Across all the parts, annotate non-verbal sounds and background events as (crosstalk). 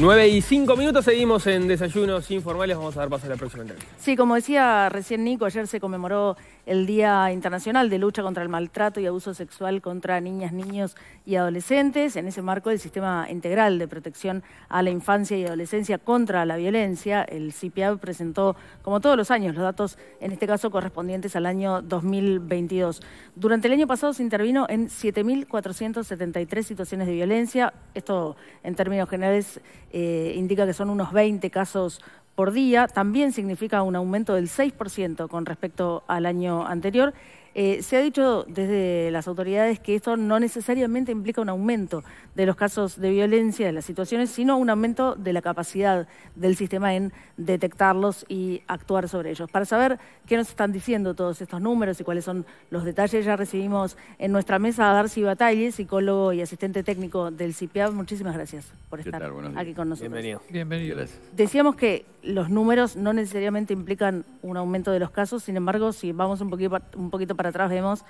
9 y 5 minutos, seguimos en Desayunos Informales, vamos a dar paso a la próxima entrevista. Sí, como decía recién Nico, ayer se conmemoró el Día Internacional de Lucha contra el Maltrato y Abuso Sexual contra Niñas, Niños y Adolescentes. En ese marco, el Sistema Integral de Protección a la Infancia y Adolescencia contra la Violencia, el CIPIAB presentó, como todos los años, los datos, en este caso correspondientes al año 2022. Durante el año pasado se intervino en 7.473 situaciones de violencia, esto en términos generales eh, indica que son unos 20 casos por día, también significa un aumento del 6% con respecto al año anterior eh, se ha dicho desde las autoridades que esto no necesariamente implica un aumento de los casos de violencia, de las situaciones, sino un aumento de la capacidad del sistema en detectarlos y actuar sobre ellos. Para saber qué nos están diciendo todos estos números y cuáles son los detalles, ya recibimos en nuestra mesa a Darcy Batalle, psicólogo y asistente técnico del CIPIAB. Muchísimas gracias por estar aquí con nosotros. Bienvenido. Decíamos que los números no necesariamente implican un aumento de los casos, sin embargo, si vamos un poquito, un poquito para para atrás vemos,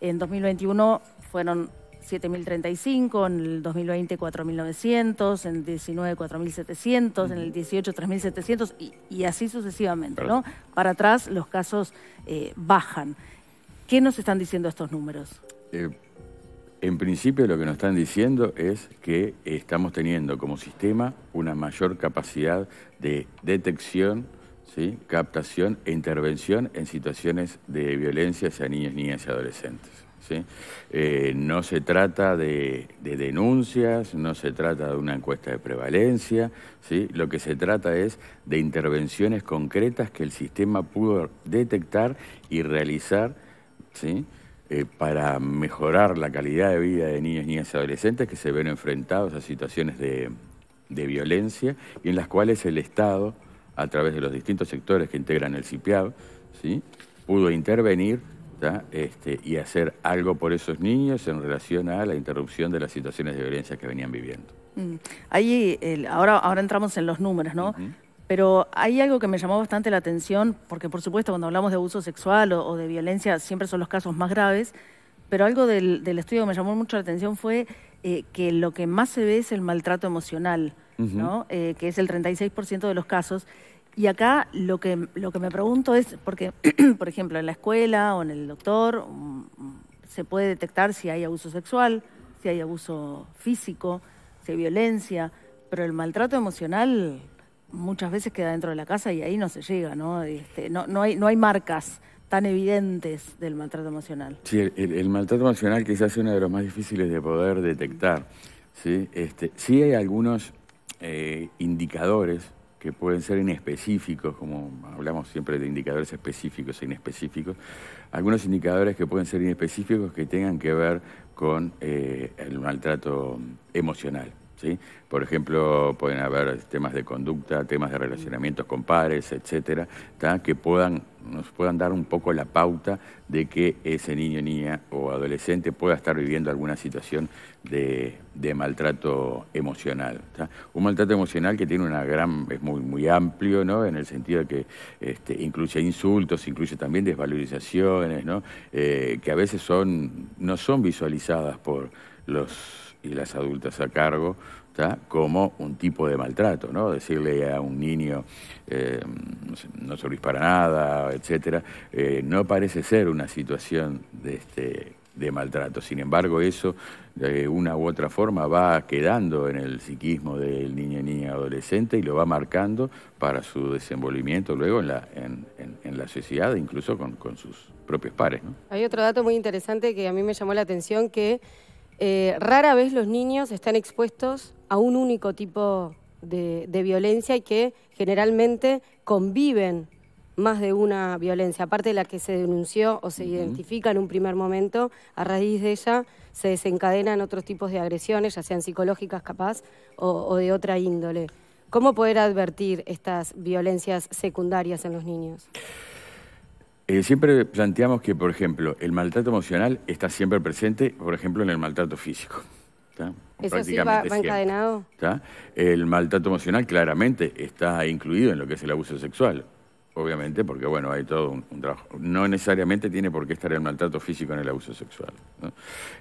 en 2021 fueron 7.035, en el 2020 4.900, en el 19 4.700, en el 18 3.700 y, y, así sucesivamente. ¿no? Para atrás los casos eh, bajan. ¿Qué nos están diciendo estos números? Eh, en principio lo que nos están diciendo es que estamos teniendo como sistema una mayor capacidad de detección captación e intervención en situaciones de violencia hacia niños, niñas y adolescentes. Eh, no se trata de, denuncias, no se trata de una encuesta de prevalencia, lo que se trata es de intervenciones concretas que el sistema pudo detectar y realizar eh, para mejorar la calidad de vida de niños, niñas y adolescentes que se ven enfrentados a situaciones de violencia y en las cuales el Estado a través de los distintos sectores que integran el CIPIAB, ¿sí? pudo intervenir este, y hacer algo por esos niños en relación a la interrupción de las situaciones de violencia que venían viviendo. Mm. Ahí, ahora, ahora entramos en los números, ¿no? Pero hay algo que me llamó bastante la atención, porque por supuesto cuando hablamos de abuso sexual o, de violencia siempre son los casos más graves, pero algo del, del estudio que me llamó mucho la atención fue eh, que lo que más se ve es el maltrato emocional, ¿no? Eh, que es el 36% de los casos. Y acá lo que, lo que me pregunto es, porque, (clears throat) por ejemplo, en la escuela o en el doctor mm, se puede detectar si hay abuso sexual, si hay abuso físico, si hay violencia, pero el maltrato emocional muchas veces queda dentro de la casa y ahí no se llega, ¿no? Este, no, no, hay, no hay marcas tan evidentes del maltrato emocional. Sí, el, maltrato emocional quizás es uno de los más difíciles de poder detectar. Sí, este, hay algunos eh, indicadores que pueden ser inespecíficos, como hablamos siempre de indicadores específicos e inespecíficos, algunos indicadores que pueden ser inespecíficos que tengan que ver con eh, el maltrato emocional. Por ejemplo, pueden haber temas de conducta, temas de relacionamientos con padres, etcétera, que puedan, nos puedan dar un poco la pauta de que ese niño, niña o adolescente pueda estar viviendo alguna situación de, maltrato emocional. Un maltrato emocional que tiene una gran, es muy, muy amplio, ¿no? En el sentido de que este, incluye insultos, incluye también desvalorizaciones, eh, que a veces son, no son visualizadas por los y las adultas a cargo como un tipo de maltrato, ¿no? Decirle a un niño, eh, no servís para nada, etcétera, eh, no parece ser una situación de, este, de maltrato. Sin embargo, eso de una u otra forma va quedando en el psiquismo del niño, y niña, adolescente y lo va marcando para su desenvolvimiento luego en la, en, la sociedad, incluso con, sus propios pares. Hay otro dato muy interesante que a mí me llamó la atención que eh, rara vez los niños están expuestos a un único tipo de, violencia y que generalmente conviven más de una violencia, aparte de la que se denunció o se identifica en un primer momento, a raíz de ella se desencadenan otros tipos de agresiones, ya sean psicológicas capaz o de otra índole. ¿Cómo poder advertir estas violencias secundarias en los niños? Eh, siempre planteamos que, por ejemplo, el maltrato emocional está siempre presente, por ejemplo, en el maltrato físico. ¿Eso sí va, encadenado? El maltrato emocional claramente está incluido en lo que es el abuso sexual, obviamente, porque bueno, hay todo un, trabajo. No necesariamente tiene por qué estar el maltrato físico en el abuso sexual,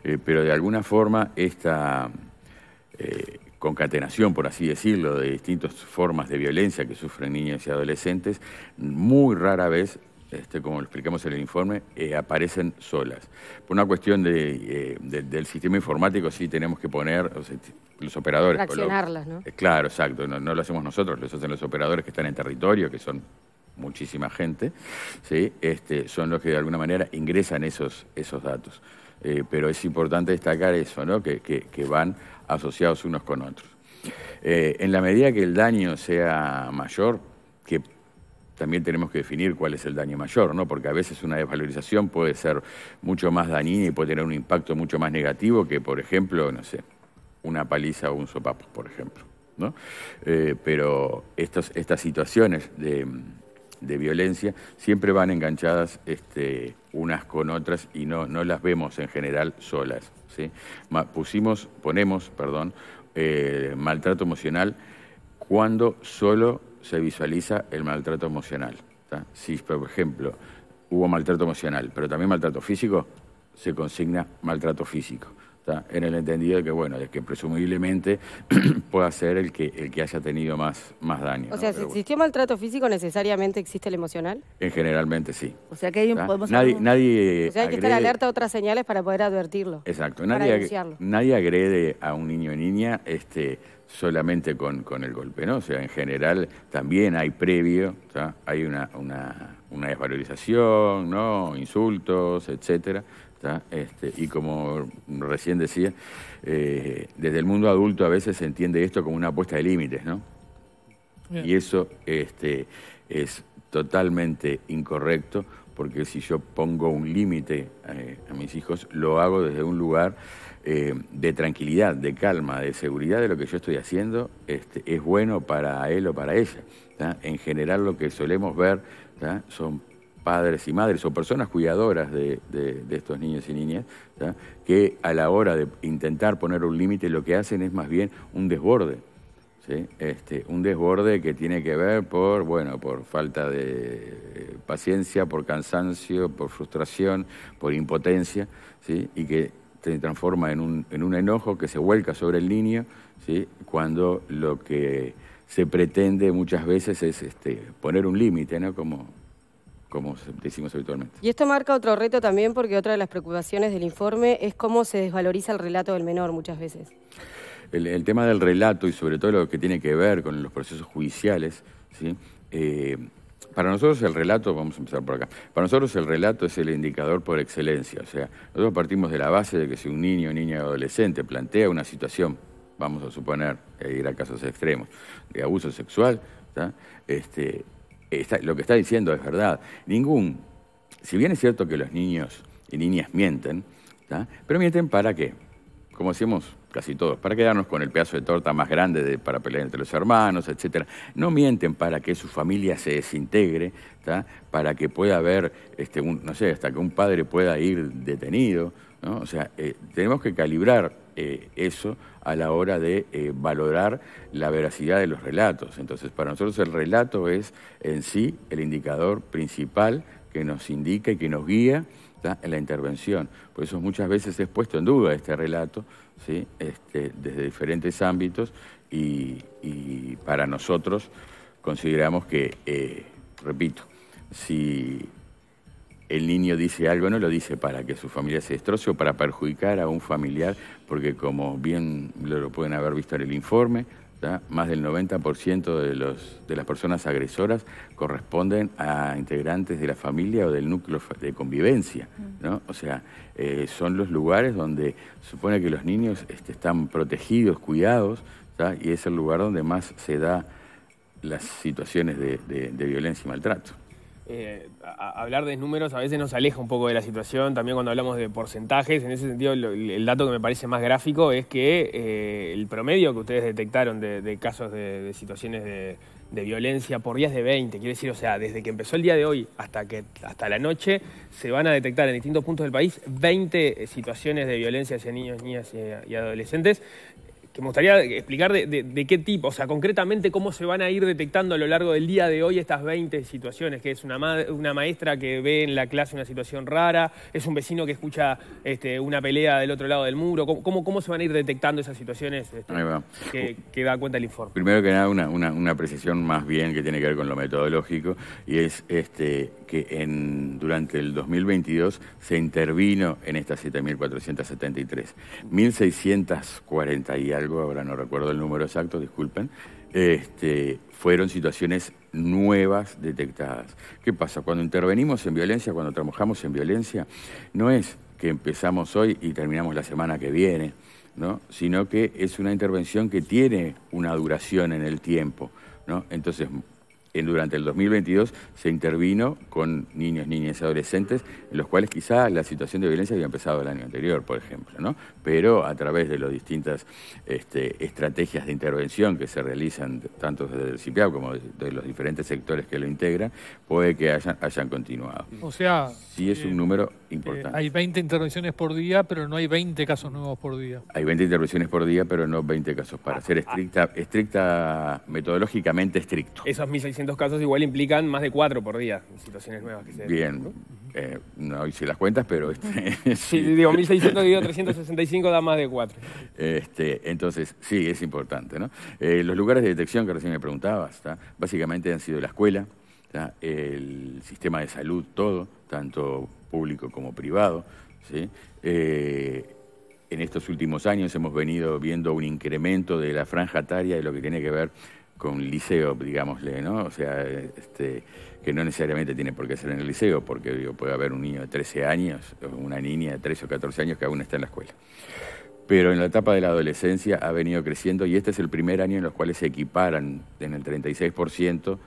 eh, pero de alguna forma esta eh, concatenación, por así decirlo, de distintas formas de violencia que sufren niños y adolescentes, muy rara vez este, como lo explicamos en el informe, eh, aparecen solas. Por una cuestión eh, del sistema informático sí tenemos que poner, los operadores... Accionarlas, ¿no? Eh, claro, exacto, no, lo hacemos nosotros, lo hacen los operadores que están en territorio, que son muchísima gente, ¿sí? este, son los que de alguna manera ingresan esos, esos datos. pero es importante destacar eso, ¿no? que van asociados unos con otros. en la medida que el daño sea mayor, también tenemos que definir cuál es el daño mayor, ¿no? Porque a veces una desvalorización puede ser mucho más dañina y puede tener un impacto mucho más negativo que, por ejemplo, no sé, una paliza o un sopapo, por ejemplo. ¿no? Eh, pero estas situaciones de, violencia siempre van enganchadas este, unas con otras y no, las vemos en general solas. ¿sí? Pusimos, ponemos perdón, eh, maltrato emocional cuando solo se visualiza el maltrato emocional. Si, por ejemplo, hubo maltrato emocional, pero también maltrato físico, se consigna maltrato físico. En el entendido de que, bueno, es que presumiblemente (clears throat) pueda ser el que, el que haya tenido más, más daño. O sea, si existió maltrato físico, ¿necesariamente existe el emocional? En generalmente sí. O sea que hay un, podemos... Nadie, nadie o sea, hay que estar alerta a otras señales para poder advertirlo. Exacto. Nadie, agrede a un niño o niña este, solamente con, con, el golpe, ¿no? O sea, en general también hay previo, hay una, una, desvalorización, ¿no? Insultos, etcétera. Este, y como recién decía, eh, desde el mundo adulto a veces se entiende esto como una apuesta de límites, ¿no? Y eso este, es totalmente incorrecto porque si yo pongo un límite eh, a mis hijos, lo hago desde un lugar eh, de tranquilidad, de calma, de seguridad de lo que yo estoy haciendo este, es bueno para él o para ella. En general lo que solemos ver son padres y madres o personas cuidadoras de, estos niños y niñas, que a la hora de intentar poner un límite lo que hacen es más bien un desborde este, un desborde que tiene que ver por, bueno, por falta de eh, paciencia, por cansancio, por frustración, por impotencia, ¿sí? y que se transforma en un, en un enojo que se vuelca sobre el niño, ¿sí? cuando lo que se pretende muchas veces es este, poner un límite, ¿no? Como, como decimos habitualmente. Y esto marca otro reto también porque otra de las preocupaciones del informe es cómo se desvaloriza el relato del menor muchas veces el, tema del relato y sobre todo lo que tiene que ver con los procesos judiciales, eh, para nosotros el relato, vamos a empezar por acá, para nosotros el relato es el indicador por excelencia, o sea, nosotros partimos de la base de que si un niño, niña o adolescente plantea una situación, vamos a suponer, ir a casos extremos, de abuso sexual, este, lo que está diciendo es verdad. Ningún, si bien es cierto que los niños y niñas mienten, pero mienten para qué, como decimos casi todos, para quedarnos con el pedazo de torta más grande para pelear entre los hermanos, etc. No mienten para que su familia se desintegre, para que pueda haber, este, no sé, hasta que un padre pueda ir detenido. O sea, eh, tenemos que calibrar eh, eso a la hora de eh, valorar la veracidad de los relatos. Entonces, para nosotros el relato es en sí el indicador principal que nos indica y que nos guía en la intervención. Por eso muchas veces es puesto en duda este relato, este, desde diferentes ámbitos y, para nosotros consideramos que, eh, repito, si el niño dice algo, no lo dice para que su familia se destroce o para perjudicar a un familiar, porque como bien lo pueden haber visto en el informe, más del 90% de, las personas agresoras corresponden a integrantes de la familia o del núcleo de convivencia, mm. O sea, eh, son los lugares donde se supone que los niños este, están protegidos, cuidados, y es el lugar donde más se da las situaciones de violencia y maltrato. Eh, hablar de números a veces nos aleja un poco de la situación, también cuando hablamos de porcentajes, en ese sentido el dato que me parece más gráfico es que eh, el promedio que ustedes detectaron de, casos de, situaciones de, violencia por días de 20, quiere decir, o sea, desde que empezó el día de hoy hasta, que, hasta la noche, se van a detectar en distintos puntos del país 20 eh, situaciones de violencia hacia niños, niñas y adolescentes, que me gustaría explicar de, qué tipo, o sea, concretamente cómo se van a ir detectando a lo largo del día de hoy estas 20 situaciones, que es una, una maestra que ve en la clase una situación rara, es un vecino que escucha este, una pelea del otro lado del muro, ¿cómo, cómo, se van a ir detectando esas situaciones este, que, que, da cuenta el informe? Primero que nada, una, una, una, precisión más bien que tiene que ver con lo metodológico, y es este, que en, durante el 2022 se intervino en estas 7.473. 1.640 y algo, ahora no recuerdo el número exacto, disculpen, este, fueron situaciones nuevas detectadas. ¿Qué pasa? Cuando intervenimos en violencia, cuando trabajamos en violencia, no es que empezamos hoy y terminamos la semana que viene, ¿no? sino que es una intervención que tiene una duración en el tiempo. ¿no? Entonces, eh, durante el 2022 se intervino con niños, niñas y adolescentes, en los cuales quizás la situación de violencia había empezado el año anterior, por ejemplo, ¿no? Pero a través de las distintas este, estrategias de intervención que se realizan tanto desde el CIPIAP como de los diferentes sectores que lo integran, puede que hayan, continuado. O sea... Sí es un eh, número eh, importante. hay 20 intervenciones por día, pero no hay 20 casos nuevos por día. Hay 20 intervenciones por día, pero no 20 casos. Para ah, ser ah. estricta, estricta metodológicamente estricto. Esas 1.600 casos igual implican más de cuatro por día, situaciones nuevas que se... Bien, ¿no? Eh, no hice las cuentas, pero... Este, (laughs) sí, digo, 1.600 dividido 365 da más de cuatro. Este, entonces, sí, es importante, eh, los lugares de detección que recién me preguntabas, básicamente han sido la escuela, el sistema de salud, todo, tanto público como privado, ¿sí? Eh, en estos últimos años hemos venido viendo un incremento de la franja etaria de lo que tiene que ver con liceo, digámosle, ¿no? O sea, este, que no necesariamente tiene por qué ser en el liceo, porque puede haber un niño de 13 años, una niña de 13 o 14 años que aún está en la escuela. Pero en la etapa de la adolescencia ha venido creciendo y este es el primer año en los cuales se equiparan en el 36%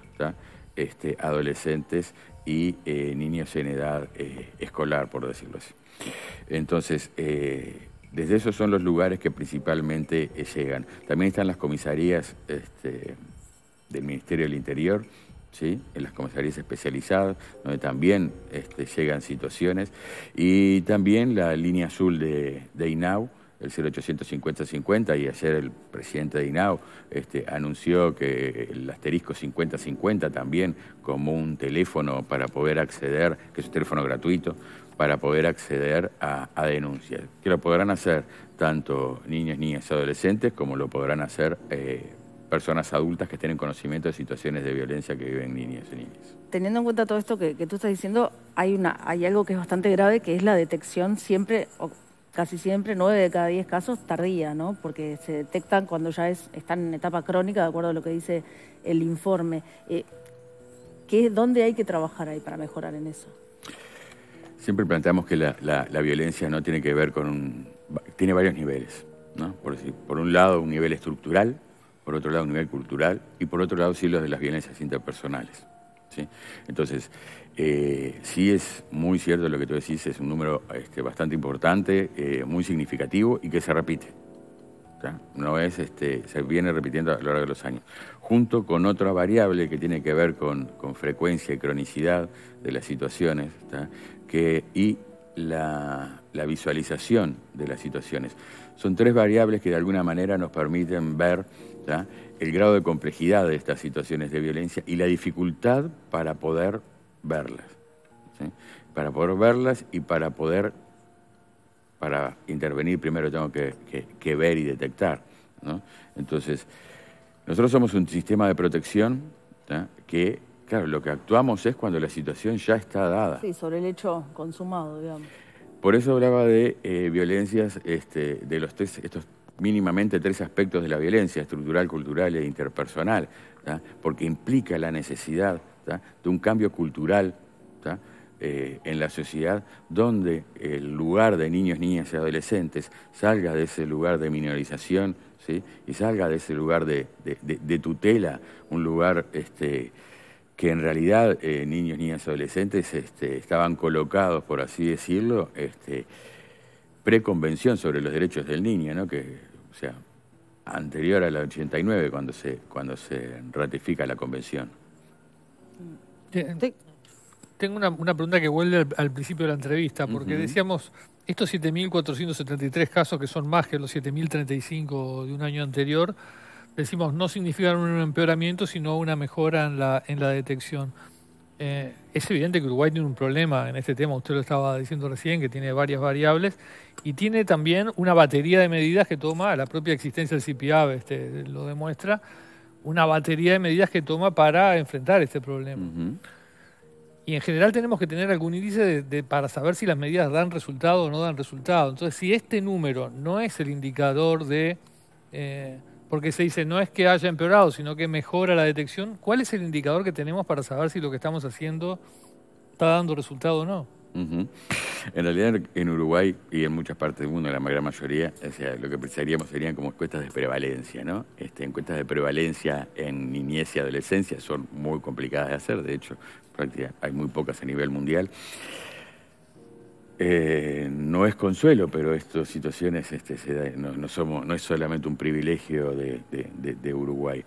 este, adolescentes y eh, niños en edad eh, escolar, por decirlo así. Entonces, eh, desde esos son los lugares que principalmente eh, llegan. También están las comisarías este, del Ministerio del Interior, ¿sí? en las comisarías especializadas, donde también este, llegan situaciones. Y también la línea azul de, INAU, el 0850-50, y ayer el presidente de INAU este, anunció que el asterisco 5050 también como un teléfono para poder acceder, que es un teléfono gratuito, para poder acceder a, denuncias, que lo podrán hacer tanto niños, niñas y adolescentes como lo podrán hacer eh, personas adultas que estén en conocimiento de situaciones de violencia que viven niños y niñas. Teniendo en cuenta todo esto que, tú estás diciendo, hay, una, hay algo que es bastante grave, que es la detección siempre, o casi siempre, nueve de cada diez casos tardía, ¿no? Porque se detectan cuando ya es, están en etapa crónica, de acuerdo a lo que dice el informe. Eh, ¿qué, ¿Dónde hay que trabajar ahí para mejorar en eso? Siempre planteamos que la, la, violencia no tiene que ver con un... Tiene varios niveles, ¿no? Por, por un lado un nivel estructural, por otro lado un nivel cultural y por otro lado sí los de las violencias interpersonales. ¿sí? Entonces, eh, sí es muy cierto lo que tú decís, es un número este, bastante importante, eh, muy significativo y que se repite. No es, este, se viene repitiendo a lo largo de los años. Junto con otra variable que tiene que ver con, con frecuencia y cronicidad de las situaciones, está y la, visualización de las situaciones. Son tres variables que de alguna manera nos permiten ver el grado de complejidad de estas situaciones de violencia y la dificultad para poder verlas. Para poder verlas y para poder, para intervenir primero tengo que, ver y detectar. Entonces, nosotros somos un sistema de protección que Claro, lo que actuamos es cuando la situación ya está dada. Sí, sobre el hecho consumado, digamos. Por eso hablaba de eh, violencias, este, de los tres, estos mínimamente tres aspectos de la violencia, estructural, cultural e interpersonal, porque implica la necesidad de un cambio cultural eh, en la sociedad donde el lugar de niños, niñas y adolescentes salga de ese lugar de minorización ¿sí? y salga de ese lugar de, tutela, un lugar... Este, que en realidad eh, niños, niñas, adolescentes este, estaban colocados, por así decirlo, este, preconvención sobre los derechos del niño, ¿no? que, sea, anterior a la 89 cuando se, cuando se ratifica la convención. Tengo una, pregunta que vuelve al, principio de la entrevista, porque decíamos, estos 7.473 casos, que son más que los 7.035 de un año anterior, decimos, no significa un empeoramiento, sino una mejora en la, en la detección. Eh, es evidente que Uruguay tiene un problema en este tema, usted lo estaba diciendo recién, que tiene varias variables y tiene también una batería de medidas que toma, la propia existencia del CPA este, lo demuestra, una batería de medidas que toma para enfrentar este problema. Y en general tenemos que tener algún índice de, para saber si las medidas dan resultado o no dan resultado. Entonces, si este número no es el indicador de... Eh, porque se dice no es que haya empeorado, sino que mejora la detección. ¿Cuál es el indicador que tenemos para saber si lo que estamos haciendo está dando resultado o no? En realidad, en Uruguay y en muchas partes del mundo, la gran mayoría, lo que precisaríamos serían como encuestas de prevalencia, ¿no? Este, encuestas de prevalencia en niñez y adolescencia son muy complicadas de hacer, de hecho, prácticamente hay muy pocas a nivel mundial. Eh, no es consuelo, pero estas situaciones este, no, somos, no es solamente un privilegio de, Uruguay.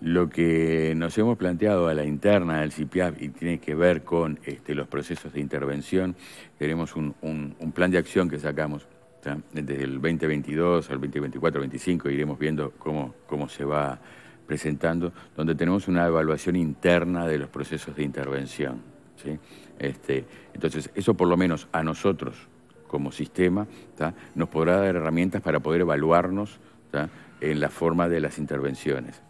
Lo que nos hemos planteado a la interna del CIPIAF y tiene que ver con este, los procesos de intervención, tenemos un, plan de acción que sacamos desde el 2022 al 2024, 25, iremos viendo cómo, cómo se va presentando, donde tenemos una evaluación interna de los procesos de intervención. Este, entonces, eso por lo menos a nosotros como sistema nos podrá dar herramientas para poder evaluarnos en la forma de las intervenciones.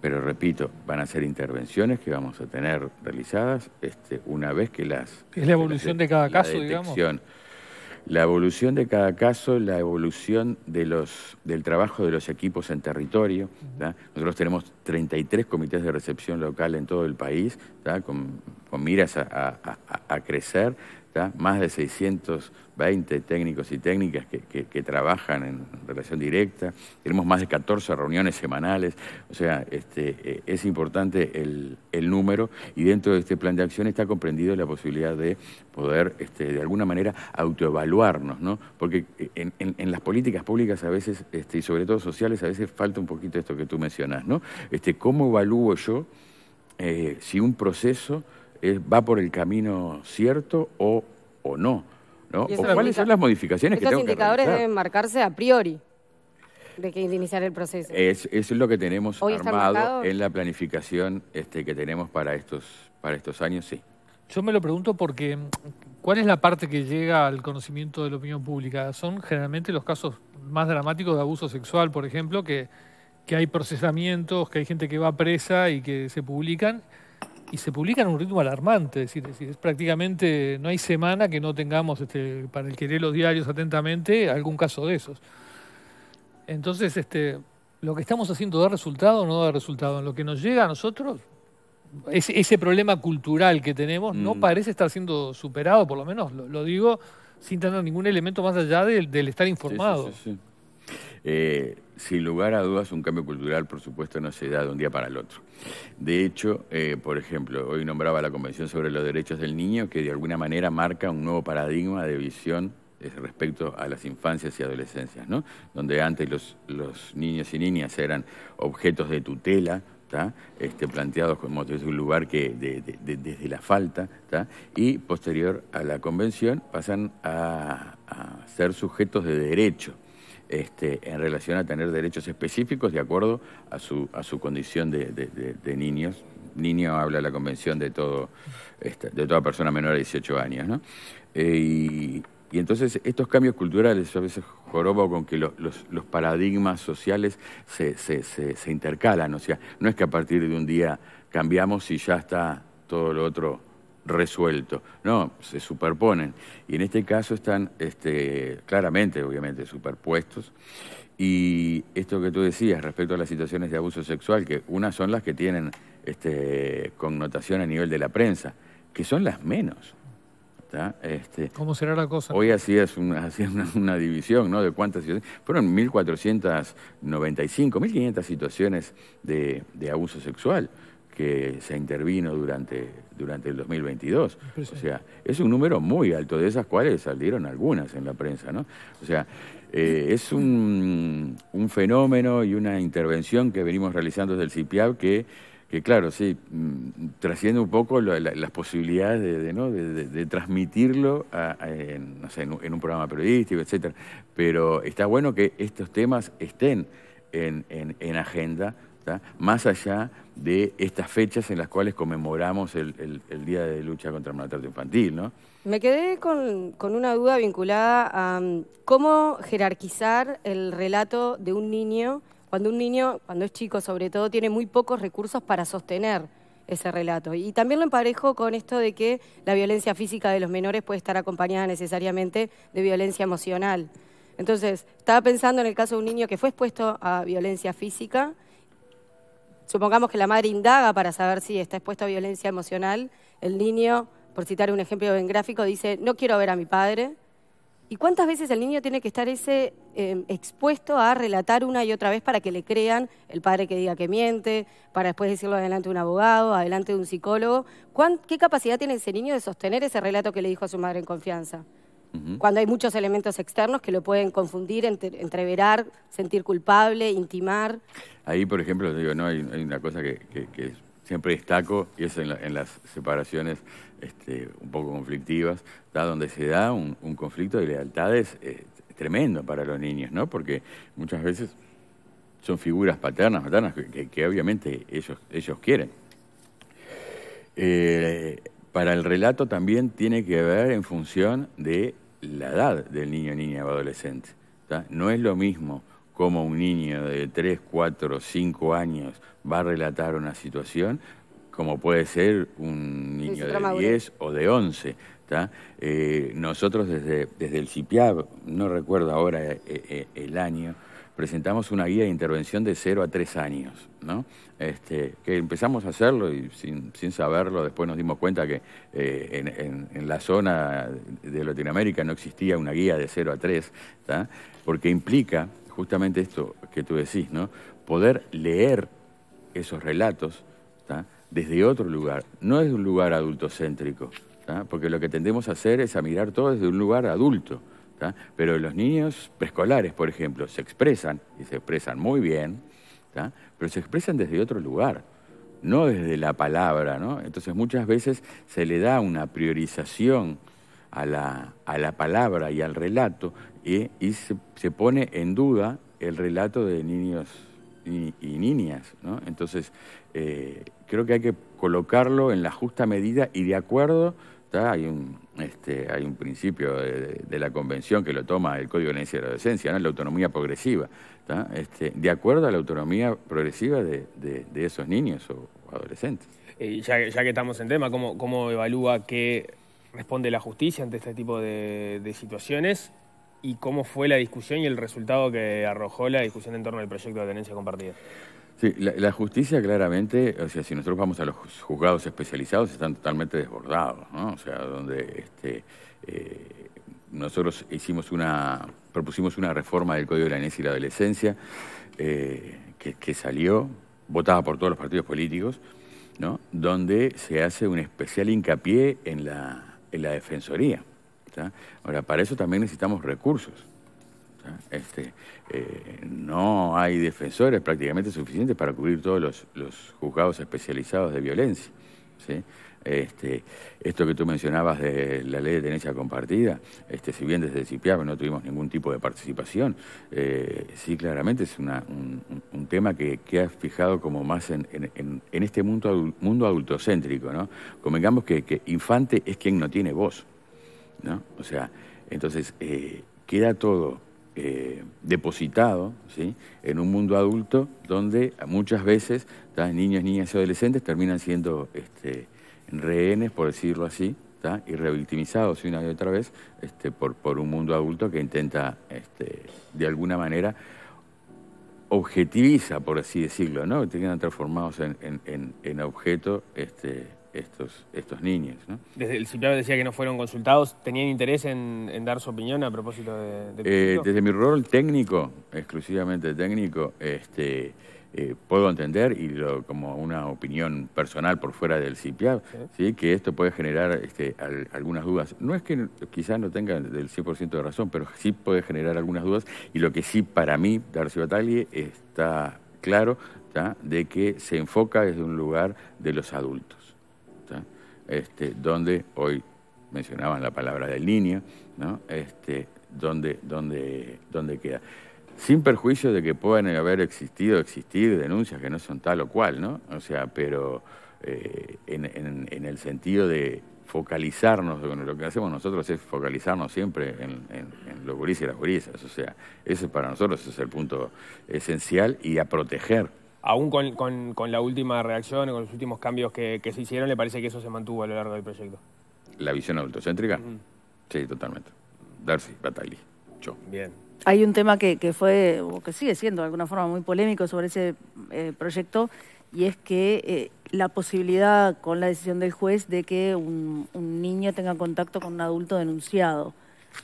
Pero repito, van a ser intervenciones que vamos a tener realizadas este, una vez que las... Es la evolución de cada caso, digamos la evolución de cada caso, la evolución del trabajo de los equipos en territorio. Nosotros tenemos 33 comités de recepción local en todo el país, con, miras a crecer más de 620 técnicos y técnicas que, trabajan en relación directa, tenemos más de 14 reuniones semanales, o sea, este, eh, es importante el, número y dentro de este plan de acción está comprendido la posibilidad de poder, este, de alguna manera, autoevaluarnos, ¿no? porque eh, en, las políticas públicas a veces, este, y sobre todo sociales, a veces falta un poquito esto que tú mencionas, ¿no? Este, ¿Cómo evalúo yo eh, si un proceso eh, va por el camino cierto o, o no. ¿no? cuáles son las modificaciones que tengo indicadores deben marcarse a priori de que iniciar el proceso. Es, es lo que tenemos armado en la planificación este, que tenemos para estos, para estos años, sí. Yo me lo pregunto porque ¿cuál es la parte que llega al conocimiento de la opinión pública? Son generalmente los casos más dramáticos de abuso sexual, por ejemplo, que, que hay procesamientos, que hay gente que va presa y que se publican y se publican a un ritmo alarmante, es decir, es, prácticamente, no hay semana que no tengamos, este, para el que lee los diarios atentamente, algún caso de esos. Entonces, este, lo que estamos haciendo da resultado o no da resultado. En lo que nos llega a nosotros, ese, problema cultural que tenemos no mm. parece estar siendo superado, por lo menos lo, digo sin tener ningún elemento más allá del, estar informado. Eh, sin lugar a dudas, un cambio cultural, por supuesto, no se da de un día para el otro. De hecho, eh, por ejemplo, hoy nombraba la Convención sobre los Derechos del Niño, que de alguna manera marca un nuevo paradigma de visión eh, respecto a las infancias y adolescencias, Donde antes los, niños y niñas eran objetos de tutela, este, planteados como desde un lugar que desde la falta, y posterior a la convención pasan a ser sujetos de derecho. Este, en relación a tener derechos específicos de acuerdo a su, a su condición de, niños. Niño habla la convención de, todo, este, de toda persona menor de 18 años. Eh, y, entonces estos cambios culturales, a veces jorobo con que los, paradigmas sociales se, se intercalan, o sea, no es que a partir de un día cambiamos y ya está todo lo otro resuelto. No, se superponen. Y en este caso están este, claramente, obviamente, superpuestos. Y esto que tú decías respecto a las situaciones de abuso sexual, que unas son las que tienen este, connotación a nivel de la prensa, que son las menos. Este, ¿Cómo será la cosa? Hoy hacías (laughs) una, una, división ¿no? de cuántas situaciones. Fueron 1.495, 1.500 situaciones de, de abuso sexual que se intervino durante durante el 2022. Pues o sea, es un número muy alto, de esas cuales salieron algunas en la prensa, ¿no? O sea, eh, es un, un, fenómeno y una intervención que venimos realizando desde el CIPIAB que, que claro, sí, mm, trasciende un poco las posibilidades de, transmitirlo en, un programa periodístico, etcétera. Pero está bueno que estos temas estén en, en agenda más allá de estas fechas en las cuales conmemoramos el, Día de Lucha contra el Maltrato Infantil, ¿no? Me quedé con, con, una duda vinculada a um, cómo jerarquizar el relato de un niño cuando un niño, cuando es chico sobre todo, tiene muy pocos recursos para sostener ese relato. Y también lo emparejo con esto de que la violencia física de los menores puede estar acompañada necesariamente de violencia emocional. Entonces, estaba pensando en el caso de un niño que fue expuesto a violencia física supongamos que la madre indaga para saber si está expuesto a violencia emocional, el niño, por citar un ejemplo en gráfico, dice, no quiero ver a mi padre. ¿Y cuántas veces el niño tiene que estar ese em, expuesto a relatar una y otra vez para que le crean el padre que diga que miente, para después decirlo adelante de un abogado, adelante de un psicólogo? ¿Qué capacidad tiene ese niño de sostener ese relato que le dijo a su madre en confianza? cuando hay muchos elementos externos que lo pueden confundir, entreverar, sentir culpable, intimar. Ahí, por ejemplo, digo, no hay, una cosa que, siempre destaco, y es en, las separaciones este, un poco conflictivas, donde se da un, conflicto de lealtades eh, tremendo para los niños, ¿no? Porque muchas veces son figuras paternas, maternas, que, obviamente ellos, quieren. Eh, para el relato también tiene que ver en función de la edad del niño, niña o adolescente. No es lo mismo como un niño de 3, 4, 5 años va a relatar una situación como puede ser un niño de 10 o de 11. Eh, nosotros desde, desde el CIPIAB, no recuerdo ahora eh, eh, el año, presentamos una guía de intervención de 0 a 3 años, ¿no? Este, que empezamos a hacerlo y sin, sin saberlo, después nos dimos cuenta que eh, en, la zona de Latinoamérica no existía una guía de 0 a 3, porque implica justamente esto que tú decís, ¿no? poder leer esos relatos desde otro lugar, no desde un lugar adultocéntrico, porque lo que tendemos a hacer es a mirar todo desde un lugar adulto. Pero los niños preescolares, por ejemplo, se expresan, y se expresan muy bien, pero se expresan desde otro lugar, no desde la palabra, ¿no? Entonces muchas veces se le da una priorización a la, palabra y al relato y, se, pone en duda el relato de niños y, niñas, ¿no? Entonces eh, creo que hay que colocarlo en la justa medida y de acuerdo hay un, este, hay un principio de, la convención que lo toma el Código de de la Adolescencia, la autonomía progresiva, este, de acuerdo a la autonomía progresiva de, esos niños o, adolescentes. Y ya, que estamos en tema, ¿cómo, cómo evalúa qué responde la justicia ante este tipo de situaciones y cómo fue la discusión y el resultado que arrojó la discusión en torno al proyecto de tenencia compartida. Sí, la, justicia claramente, o sea, si nosotros vamos a los juzgados especializados, están totalmente desbordados, ¿no? O sea, donde este, eh, nosotros hicimos una, propusimos una reforma del Código de la Niñez y la Adolescencia eh, que, salió, votada por todos los partidos políticos, ¿no? Donde se hace un especial hincapié en en la defensoría. Ahora, para eso también necesitamos recursos. Este, eh, no hay defensores prácticamente suficientes para cubrir todos los, juzgados especializados de violencia. Este, esto que tú mencionabas de la ley de tenencia compartida, este, si bien desde CIPIAP no tuvimos ningún tipo de participación, eh, sí claramente es un, tema que, que ha fijado como más en, en, este mundo, mundo adultocéntrico. ¿no? Convengamos que infante es quien no tiene voz. O sea, entonces eh, queda todo eh, depositado ¿sí? en un mundo adulto donde muchas veces niños, niñas y adolescentes terminan siendo este, rehenes, por decirlo así, y revictimizados una y otra vez este, por, un mundo adulto que intenta, este, de alguna manera, objetiviza, por así decirlo, ¿no? Que quedan transformados en, objeto este, estos, estos niños. Desde el CIPLAB decía que no fueron consultados. ¿Tenían interés en, dar su opinión a propósito de, eh, Desde mi rol técnico, exclusivamente técnico, este, eh, puedo entender, y como una opinión personal por fuera del CIPIAB, ¿Sí? que esto puede generar este, algunas dudas. No es que quizás no tenga del 100% de razón, pero sí puede generar algunas dudas. Y lo que sí para mí, Darcio Batalli está claro de que se enfoca desde un lugar de los adultos este, donde hoy mencionaban la palabra del niño, ¿no? este, donde, donde, donde queda. Sin perjuicio de que puedan haber existido, existir denuncias que no son tal o cual, ¿no? O sea, pero eh, en, el sentido de focalizarnos, lo que hacemos nosotros es focalizarnos siempre en, los gurises y las gurisas, o sea, ese para nosotros es el punto esencial y a proteger aún con, la última reacción, con los últimos cambios que, se hicieron, ¿le parece que eso se mantuvo a lo largo del proyecto? ¿La visión adultocéntrica? Sí, totalmente. Darcy, Batali, yo. Bien. Hay un tema que, fue, o que sigue siendo de alguna forma muy polémico sobre ese eh, proyecto, y es que eh, la posibilidad con la decisión del juez de que un, niño tenga contacto con un adulto denunciado.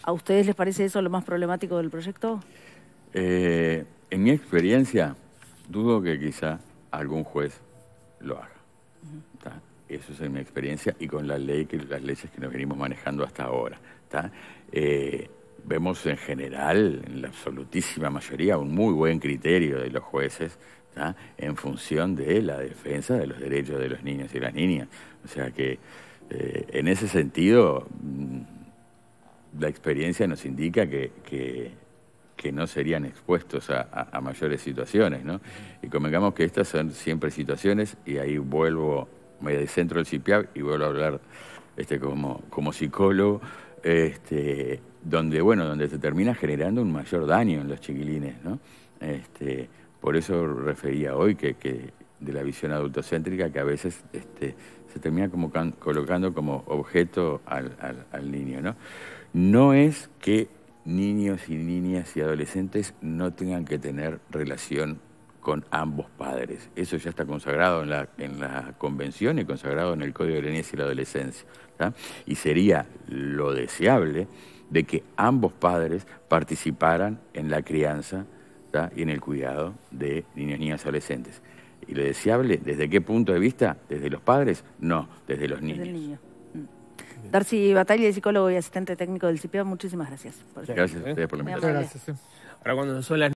¿A ustedes les parece eso lo más problemático del proyecto? Eh, en mi experiencia, dudo que quizá algún juez lo haga. Eso es mi experiencia y con la ley que, las leyes que nos venimos manejando hasta ahora. Eh, vemos en general, en la absolutísima mayoría, un muy buen criterio de los jueces en función de la defensa de los derechos de los niños y las niñas. O sea que eh, en ese sentido, mm, la experiencia nos indica que que no serían expuestos a, mayores situaciones, ¿no? Y convengamos que estas son siempre situaciones, y ahí vuelvo, me descentro del CIPIAB y vuelvo a hablar este, como, como psicólogo, este, donde, bueno, donde se termina generando un mayor daño en los chiquilines, ¿no? Este, por eso refería hoy que, de la visión adultocéntrica que a veces este, se termina como colocando como objeto al, al, niño. ¿no? no es que niños y niñas y adolescentes no tengan que tener relación con ambos padres. Eso ya está consagrado en la, en la convención y consagrado en el Código de la Niñez y la Adolescencia. Y sería lo deseable de que ambos padres participaran en la crianza y en el cuidado de niños, niñas y adolescentes. ¿Y lo deseable? ¿Desde qué punto de vista? ¿Desde los padres? No, desde los niños. Darcy Batalla, psicólogo y asistente técnico del CIPIA, muchísimas gracias. Por gracias a ustedes por la invitación. Gracias. Ahora cuando son las